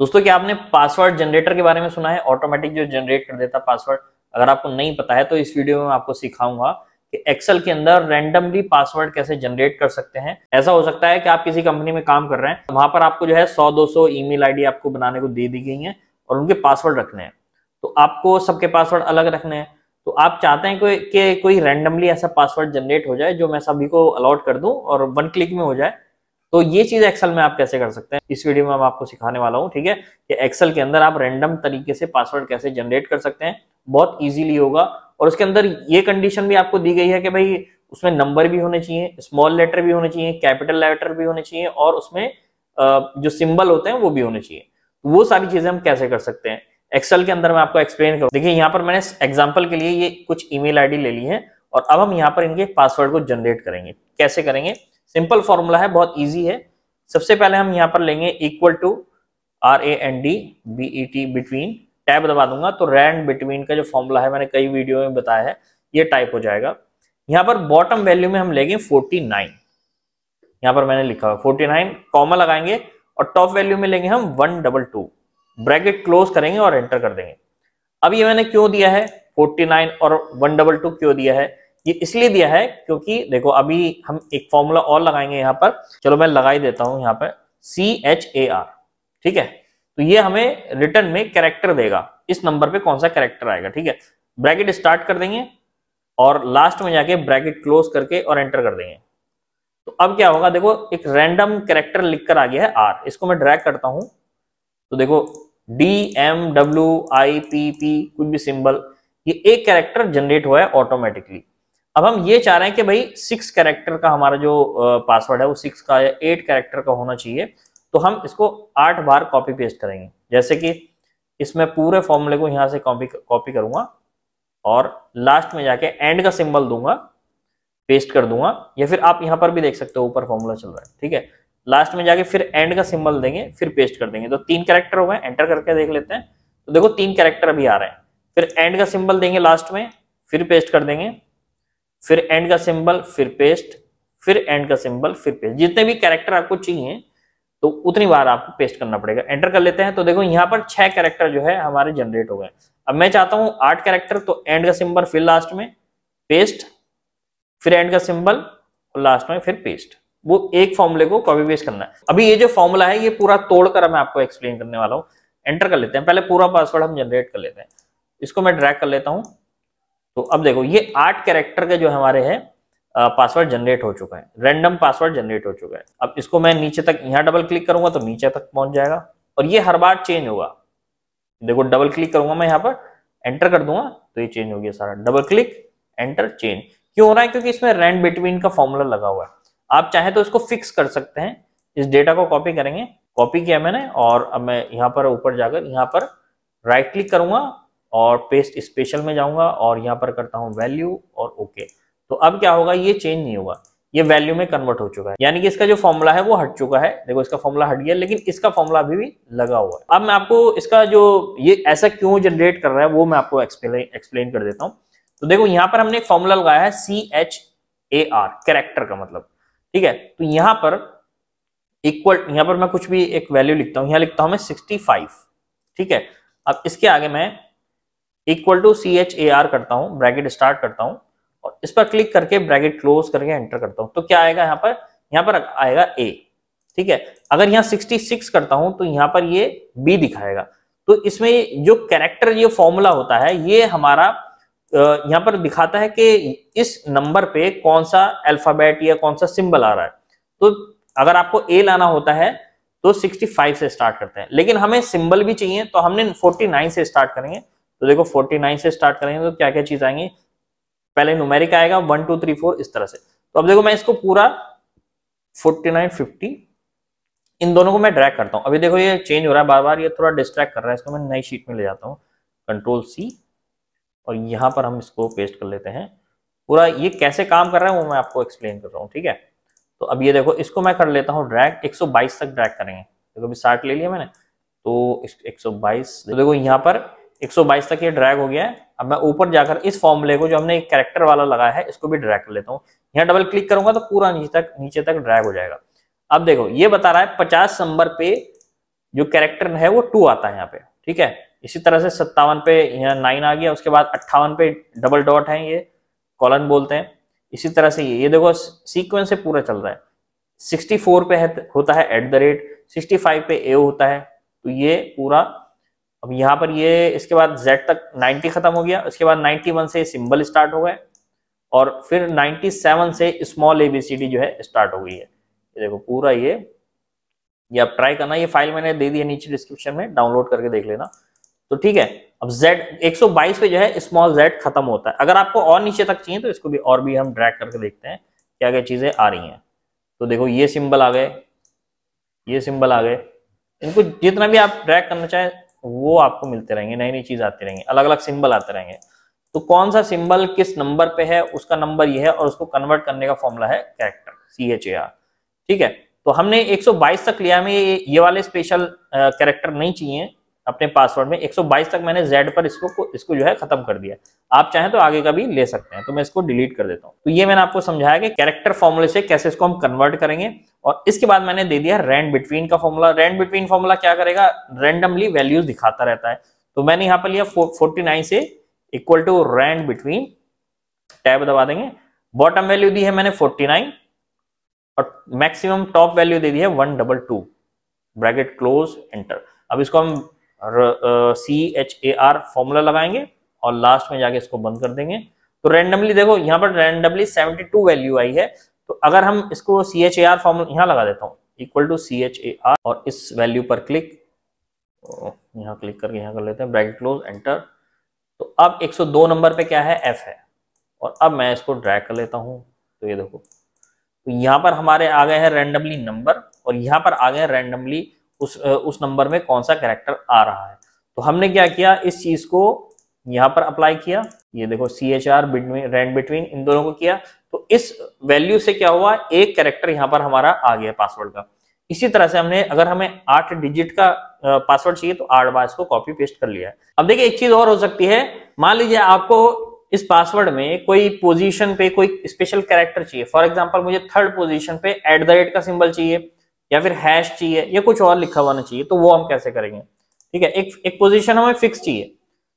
दोस्तों क्या आपने पासवर्ड जनरेटर के बारे में सुना है ऑटोमेटिक जो जनरेट कर देता पासवर्ड अगर आपको नहीं पता है तो इस वीडियो में आपको सिखाऊंगा कि एक्सेल के अंदर रैंडमली पासवर्ड कैसे जनरेट कर सकते हैं ऐसा हो सकता है कि आप किसी कंपनी में काम कर रहे हैं वहां पर आपको जो है 100 200 ईमेल आईडी आपको बनाने को दे दी गई है और उनके पासवर्ड रखने हैं तो आपको सबके पासवर्ड अलग रखने हैं तो आप चाहते हैं कोई कि कोई रैंडमली ऐसा पासवर्ड जनरेट हो जाए जो मैं सभी को अलॉट कर दूं और वन क्लिक में हो जाए तो ये चीज एक्सेल में आप कैसे कर सकते हैं इस वीडियो में मैं आपको सिखाने वाला हूँ ठीक है कि एक्सेल के अंदर आप रेंडम तरीके से पासवर्ड कैसे जनरेट कर सकते हैं बहुत इजीली होगा और उसके अंदर ये कंडीशन भी आपको दी गई है कि भाई उसमें नंबर भी होने चाहिए स्मॉल लेटर भी होने चाहिए कैपिटल लेटर भी होने चाहिए और उसमें जो सिंबल होते हैं वो भी होने चाहिए तो वो सारी चीजें हम कैसे कर सकते हैं एक्सेल के अंदर मैं आपको एक्सप्लेन करूँ देखिए यहाँ पर मैंने एग्जाम्पल के लिए ये कुछ ईमेल आईडी ले ली है और अब हम यहाँ पर इनके पासवर्ड को जनरेट करेंगे कैसे करेंगे सिंपल फॉर्मूला है बहुत ईजी है सबसे पहले हम यहाँ पर लेंगे equal to R A N D B E T between tab दबा दूंगा तो रैंड बिटवीन का जो फॉर्मूला है मैंने कई वीडियो में बताया है ये टाइप हो जाएगा यहाँ पर बॉटम वैल्यू में हम लेंगे 49 यहाँ पर मैंने लिखा हुआ नाइन कॉमा लगाएंगे और टॉप वैल्यू में लेंगे हम one double two bracket close करेंगे और एंटर कर देंगे अब ये मैंने क्यों दिया है 49 और वन डबल टू क्यों दिया है ये इसलिए दिया है क्योंकि देखो अभी हम एक फॉर्मूला और लगाएंगे यहाँ पर चलो मैं लगा ही देता हूं यहाँ पर सी एच ए आर ठीक है तो ये हमें रिटर्न में कैरेक्टर देगा इस नंबर पे कौन सा कैरेक्टर आएगा ठीक है ब्रैकेट स्टार्ट कर देंगे और लास्ट में जाके ब्रैकेट क्लोज करके और एंटर कर देंगे तो अब क्या होगा देखो एक रैंडम कैरेक्टर लिखकर आ गया है आर इसको मैं ड्रैग करता हूं तो देखो D M W I P P कुछ भी सिंबल ये एक कैरेक्टर जनरेट हुआ है ऑटोमेटिकली अब हम ये चाह रहे हैं कि भाई सिक्स कैरेक्टर का हमारा जो पासवर्ड है वो सिक्स का या एट कैरेक्टर का होना चाहिए तो हम इसको आठ बार कॉपी पेस्ट करेंगे जैसे कि इसमें पूरे फॉर्मूले को यहां से कॉपी कॉपी करूंगा और लास्ट में जाके एंड का सिंबल दूंगा पेस्ट कर दूंगा या फिर आप यहां पर भी देख सकते हो ऊपर फॉर्मूला चल रहा है ठीक है लास्ट में जाके फिर एंड का सिंबल देंगे फिर पेस्ट कर देंगे तो तीन कैरेक्टर हो गए एंटर करके देख लेते हैं तो देखो तीन कैरेक्टर अभी आ रहे हैं फिर एंड का सिंबल देंगे लास्ट में फिर पेस्ट कर देंगे फिर एंड का सिंबल फिर पेस्ट फिर एंड का सिंबल फिर पेस्ट जितने भी कैरेक्टर आपको चाहिए तो उतनी बार आपको पेस्ट करना पड़ेगा एंटर कर लेते हैं तो देखो यहाँ पर छह कैरेक्टर जो है हमारे जनरेट हो गए अब मैं चाहता हूं आठ कैरेक्टर तो एंड का सिंबल फिर लास्ट में पेस्ट फिर एंड का सिंबल और लास्ट में फिर पेस्ट वो एक फॉर्मूले को कॉपी पेस्ट करना है अभी ये जो फॉर्मूला है ये पूरा तोड़कर मैं आपको एक्सप्लेन करने वाला हूं एंटर कर लेते हैं पहले पूरा पासवर्ड हम जनरेट कर लेते हैं इसको मैं ड्रैग कर लेता हूँ तो अब देखो ये आठ कैरेक्टर के जो हमारे हैं पासवर्ड जनरेट हो चुका है रैंडम पासवर्ड जनरेट हो चुका है अब इसको मैं नीचे तक यहाँ डबल क्लिक करूंगा तो नीचे तक पहुंच जाएगा और ये हर बार चेंज होगा देखो डबल क्लिक करूंगा मैं यहाँ पर एंटर कर दूंगा तो ये चेंज हो गया सारा डबल क्लिक एंटर चेंज क्यों हो रहा है क्योंकि इसमें रेंट बिटवीन का फॉर्मूला लगा हुआ है आप चाहे तो इसको फिक्स कर सकते हैं इस डेटा को कॉपी करेंगे कॉपी किया मैंने और अब मैं यहाँ पर ऊपर जाकर यहाँ पर राइट क्लिक करूंगा और पेस्ट स्पेशल में जाऊंगा और यहाँ पर करता हूँ वैल्यू और ओके तो अब क्या होगा ये चेंज नहीं होगा ये वैल्यू में कन्वर्ट हो चुका है यानी कि इसका जो फॉर्मूला है वो हट चुका है देखो इसका फॉर्मूला हट गया लेकिन इसका फॉर्मूला अभी भी लगा हुआ है अब मैं आपको इसका जो ये ऐसा क्यों जनरेट कर रहा है वो मैं आपको एक्सप्लेन कर देता हूँ तो देखो यहाँ पर हमने एक फॉर्मूला लगाया है C H A R character का मतलब ठीक है तो यहाँ पर इक्वल यहाँ पर मैं कुछ भी एक वैल्यू लिखता हूँ यहाँ लिखता हूं मैं सिक्सटी ठीक है अब इसके आगे मैं equal to C H A R करता हूँ ब्रैकेट स्टार्ट करता हूँ और इस पर क्लिक करके ब्रैकेट क्लोज करके एंटर करता हूँ तो क्या आएगा यहाँ पर यहाँ पर आएगा ए ठीक है अगर यहाँ 66 करता हूं तो यहाँ पर ये बी दिखाएगा तो इसमें जो कैरेक्टर ये फॉर्मूला होता है ये हमारा यहाँ पर दिखाता है कि इस नंबर पे कौन सा अल्फाबेट या कौन सा सिंबल आ रहा है तो अगर आपको ए लाना होता है तो 65 से स्टार्ट करते हैं लेकिन हमें सिंबल भी चाहिए तो हमने 49 से स्टार्ट करेंगे तो देखो 49 से स्टार्ट करेंगे तो क्या क्या चीज आएंगी पहले नुमेरिक आएगा वन टू थ्री फोर इस तरह से तो अब देखो मैं इसको पूरा 49 50 इन दोनों को मैं ड्रैग करता हूं अभी देखो ये चेंज हो रहा है बार बार ये थोड़ा डिस्ट्रैक्ट कर रहा है इसको मैं नई शीट में ले जाता हूँ कंट्रोल सी और यहां पर हम इसको पेस्ट कर लेते हैं पूरा ये कैसे काम कर रहा है वो मैं आपको एक्सप्लेन कर रहा हूँ ठीक है तो अब ये देखो इसको मैं कर लेता हूँ ड्रैग 122 तक ड्रैग करेंगे देखो अभी साठ ले लिया मैंने तो 122 तो देखो यहाँ पर 122 तक ये ड्रैग हो गया है अब मैं ऊपर जाकर इस फॉर्मूले को जो हमने एक कैरेक्टर वाला लगाया है इसको भी ड्रैग कर लेता हूँ यहाँ डबल क्लिक करूंगा तो पूरा नीचे तक नीचे तक ड्रैग हो जाएगा अब देखो ये बता रहा है पचास नंबर पे जो कैरेक्टर है वो टू आता है यहाँ पे ठीक है इसी तरह से सत्तावन पे यहाँ नाइन आ गया उसके बाद अट्ठावन पे डबल डॉट है ये कॉलन बोलते हैं इसी तरह से ये ये देखो सीक्वेंस से पूरा चल रहा है 64 पे है होता है at the rate sixty five पे ए होता है तो ये पूरा अब यहां पर ये इसके बाद z तक 90 खत्म हो गया इसके बाद 91 से सिंबल स्टार्ट हो गए और फिर 97 से स्मॉल एबीसीडी जो है स्टार्ट हो गई है देखो पूरा ये ये आप ट्राई करना ये फाइल मैंने दे दी है नीचे डिस्क्रिप्शन में डाउनलोड करके देख लेना तो ठीक है अब z 122 पे जो है स्मॉल z खत्म होता है अगर आपको और नीचे तक चाहिए तो इसको भी और भी हम ड्रैक करके देखते हैं क्या क्या चीजें आ रही हैं तो देखो ये सिंबल आ गए ये सिंबल आ गए इनको जितना भी आप ड्रैक करना चाहें तो वो आपको मिलते रहेंगे नई नई चीज आती रहेंगे अलग अलग सिंबल आते रहेंगे तो कौन सा सिंबल किस नंबर पे है उसका नंबर ये है और उसको कन्वर्ट करने का फॉर्मूला है character C H A R ठीक है तो हमने 122 तक लिया हमें ये वाले स्पेशल कैरेक्टर नहीं चाहिए अपने पासवर्ड में 122 तक मैंने Z पर इसको इसको जो है खत्म कर दिया आप चाहें तो आगे का भी ले सकते हैं तो मैं इसको डिलीट कर देता हूं तो ये मैंने आपको समझाया कि कैरेक्टर फॉर्मूले से कैसे इसको हम कन्वर्ट करेंगे और इसके बाद मैंने दे दिया रैंड बिटवीन का फॉर्मूला रैंड बिटवीन फॉर्मूला क्या करेगा रैंडमली वैल्यूज दिखाता रहता है तो मैंने यहाँ पर लिया फोर्टी से equal to rand between tab दबा देंगे बॉटम वैल्यू दी है मैंने फोर्टी और मैक्सिमम टॉप वैल्यू दे दी है वन ब्रैकेट क्लोज एंटर अब इसको हम C H A R formula लगाएंगे और लास्ट में जाके इसको बंद कर देंगे तो रैंडमली देखो यहाँ पर रैंडमली 72 वैल्यू आई है तो अगर हम इसको C H A R formula यहाँ लगा देता हूँ equal to C H A R और इस वैल्यू पर क्लिक यहाँ क्लिक करके यहाँ कर लेते हैं ब्रैकेट क्लोज एंटर तो अब 102 नंबर पे क्या है एफ है और अब मैं इसको ड्रैग कर लेता हूँ तो ये देखो तो यहाँ पर हमारे आ गए हैं रैंडमली नंबर और यहाँ पर आ गए रैंडमली उस उस नंबर में कौन सा कैरेक्टर आ रहा है तो हमने क्या किया इस चीज को यहां पर अप्लाई किया ये देखो C H R between rand between इन दोनों को किया तो इस वैल्यू से क्या हुआ एक कैरेक्टर यहां पर हमारा आ गया पासवर्ड का इसी तरह से हमने अगर हमें आठ डिजिट का पासवर्ड चाहिए तो आठ बार इसको कॉपी पेस्ट कर लिया है अब देखिए एक चीज और हो सकती है मान लीजिए आपको इस पासवर्ड में कोई पोजीशन पे कोई स्पेशल कैरेक्टर चाहिए फॉर एग्जांपल मुझे थर्ड पोजीशन पे एट द रेट का सिंबल चाहिए या फिर हैश चाहिए या कुछ और लिखा हुआ चाहिए तो वो हम कैसे करेंगे ठीक है एक एक पोजीशन हमें फिक्स चाहिए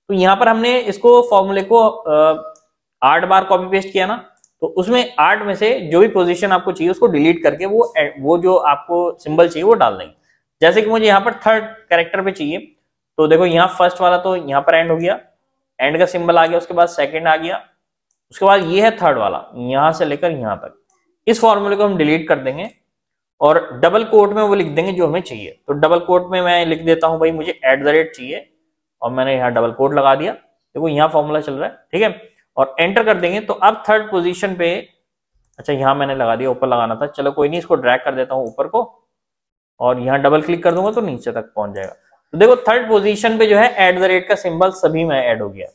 तो यहाँ पर हमने इसको फॉर्मूले को आठ बार कॉपी पेस्ट किया ना तो उसमें आठ में से जो भी पोजीशन आपको चाहिए उसको डिलीट करके वो वो जो आपको सिंबल चाहिए वो डाल देंगे जैसे कि मुझे यहाँ पर थर्ड कैरेक्टर पे चाहिए तो देखो यहाँ फर्स्ट वाला तो यहाँ पर एंड हो गया एंड का सिंबल आ गया उसके बाद सेकंड आ गया उसके बाद ये है थर्ड वाला यहां से लेकर यहां तक इस फॉर्मूले को हम डिलीट कर देंगे और डबल कोट में वो लिख देंगे जो हमें चाहिए तो डबल कोट में मैं लिख देता हूं भाई मुझे एट द रेट चाहिए और मैंने यहाँ डबल कोट लगा दिया देखो यहाँ फॉर्मूला चल रहा है ठीक है और एंटर कर देंगे तो अब थर्ड पोजिशन पे अच्छा यहाँ मैंने लगा दिया ऊपर लगाना था चलो कोई नहीं इसको ड्रैक कर देता हूँ ऊपर को और यहाँ डबल क्लिक कर दूंगा तो नीचे तक पहुंच जाएगा तो देखो थर्ड पोजीशन पे जो है एट द रेट का सिंबल सभी में ऐड हो गया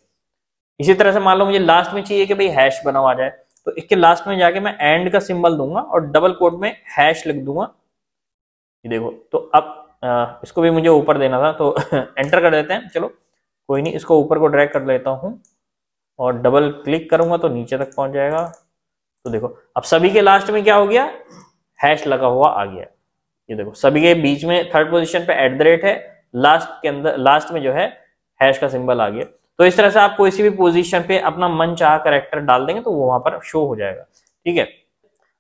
इसी तरह से मान लो मुझे लास्ट में चाहिए कि भाई हैश बना हुआ जाए तो इसके लास्ट में जाके मैं एंड का सिंबल दूंगा और डबल कोट में हैश लिख दूंगा ये देखो तो अब इसको भी मुझे ऊपर देना था तो एंटर कर देते हैं चलो कोई नहीं इसको ऊपर को ड्रैग कर लेता हूँ और डबल क्लिक करूंगा तो नीचे तक पहुंच जाएगा तो देखो अब सभी के लास्ट में क्या हो गया हैश लगा हुआ आ गया ये देखो सभी के बीच में थर्ड पोजिशन पे एट द रेट है लास्ट के अंदर लास्ट में जो है हैश का सिंबल आ गया तो इस तरह से आप किसी भी पोजीशन पे अपना मन चाह करेक्टर डाल देंगे तो वो वहां पर शो हो जाएगा ठीक है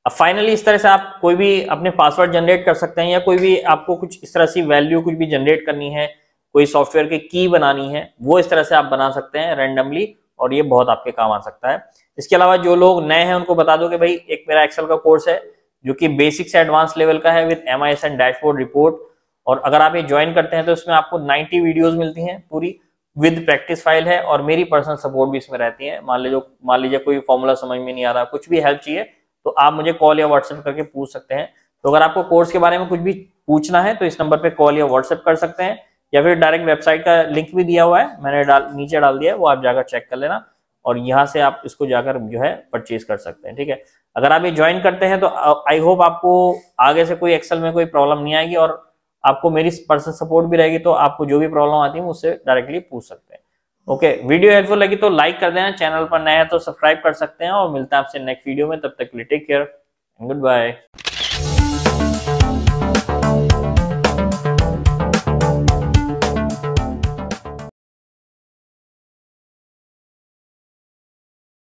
अब फाइनली इस तरह से आप कोई भी अपने पासवर्ड जनरेट कर सकते हैं या कोई भी आपको कुछ इस तरह से वैल्यू कुछ भी जनरेट करनी है कोई सॉफ्टवेयर की की बनानी है वो इस तरह से आप बना सकते हैं रेंडमली और ये बहुत आपके काम आ सकता है इसके अलावा जो लोग नए हैं उनको बता दो कि भाई एक मेरा एक्सेल का कोर्स है जो कि बेसिक से एडवांस लेवल का है with M I S and dashboard report और अगर आप ये ज्वाइन करते हैं तो इसमें आपको 90 वीडियोस मिलती हैं पूरी विद प्रैक्टिस फाइल है और मेरी पर्सनल सपोर्ट भी इसमें रहती है मान लीजिए मान लीजिए कोई फॉर्मूला समझ में नहीं आ रहा कुछ भी हेल्प चाहिए तो आप मुझे कॉल या व्हाट्सएप करके पूछ सकते हैं तो अगर आपको कोर्स के बारे में कुछ भी पूछना है तो इस नंबर पे कॉल या व्हाट्सएप कर सकते हैं या फिर डायरेक्ट वेबसाइट का लिंक भी दिया हुआ है मैंने डाल नीचे डाल दिया है वो आप जाकर चेक कर लेना और यहाँ से आप इसको जाकर जो है परचेज कर सकते हैं ठीक है अगर आप ये ज्वाइन करते हैं तो आई uh, होप आपको आगे से कोई एक्सेल में कोई प्रॉब्लम नहीं आएगी और आपको मेरी पर्सनल सपोर्ट भी रहेगी तो आपको जो भी प्रॉब्लम आती है मुझसे डायरेक्टली पूछ सकते हैं ओके वीडियो हेल्पफुल लगी तो लाइक कर देना चैनल पर नया है तो सब्सक्राइब कर सकते हैं और मिलता है आपसे नेक्स्ट वीडियो में तब तक के लिए टेक केयर गुड बाय